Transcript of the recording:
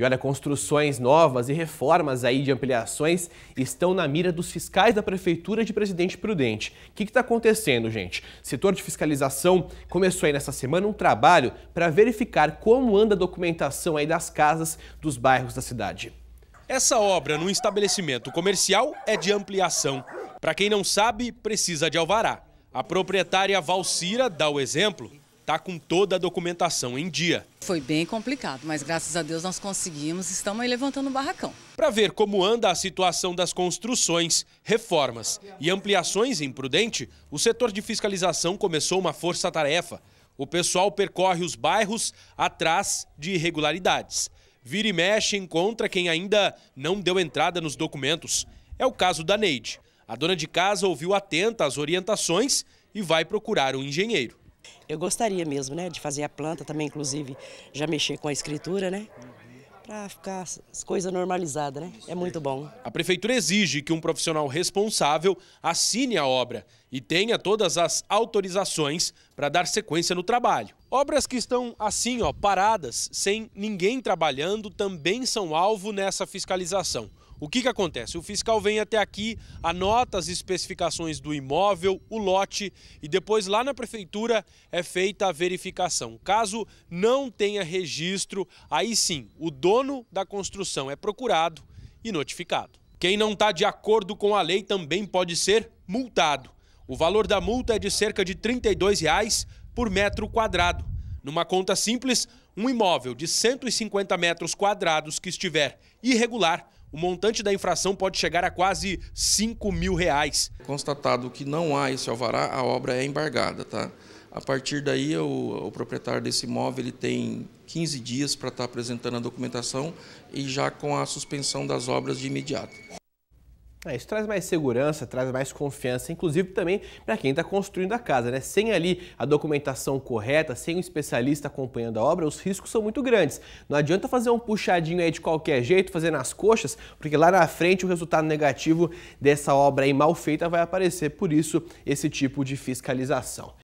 E olha, construções novas e reformas aí de ampliações estão na mira dos fiscais da Prefeitura de Presidente Prudente. O que está acontecendo, gente? setor de fiscalização começou aí nessa semana um trabalho para verificar como anda a documentação aí das casas dos bairros da cidade. Essa obra num estabelecimento comercial é de ampliação. Para quem não sabe, precisa de alvará. A proprietária Valcira dá o exemplo está com toda a documentação em dia. Foi bem complicado, mas graças a Deus nós conseguimos, estamos aí levantando o um barracão. Para ver como anda a situação das construções, reformas e ampliações em Prudente, o setor de fiscalização começou uma força-tarefa. O pessoal percorre os bairros atrás de irregularidades. Vira e mexe encontra quem ainda não deu entrada nos documentos. É o caso da Neide. A dona de casa ouviu atenta as orientações e vai procurar o um engenheiro eu gostaria mesmo, né, de fazer a planta também, inclusive, já mexer com a escritura, né? Para ficar as coisas normalizadas, né? É muito bom. A prefeitura exige que um profissional responsável assine a obra e tenha todas as autorizações para dar sequência no trabalho. Obras que estão assim, ó, paradas, sem ninguém trabalhando, também são alvo nessa fiscalização. O que, que acontece? O fiscal vem até aqui, anota as especificações do imóvel, o lote e depois lá na prefeitura é feita a verificação. Caso não tenha registro, aí sim o dono da construção é procurado e notificado. Quem não está de acordo com a lei também pode ser multado. O valor da multa é de cerca de R$ 32,00 por metro quadrado. Numa conta simples, um imóvel de 150 metros quadrados que estiver irregular, o montante da infração pode chegar a quase 5 mil reais. Constatado que não há esse alvará, a obra é embargada, tá? A partir daí, o, o proprietário desse imóvel ele tem 15 dias para estar tá apresentando a documentação e já com a suspensão das obras de imediato. É, isso traz mais segurança, traz mais confiança, inclusive também para quem está construindo a casa, né? Sem ali a documentação correta, sem um especialista acompanhando a obra, os riscos são muito grandes. Não adianta fazer um puxadinho aí de qualquer jeito, fazer nas coxas, porque lá na frente o resultado negativo dessa obra aí mal feita vai aparecer. Por isso, esse tipo de fiscalização.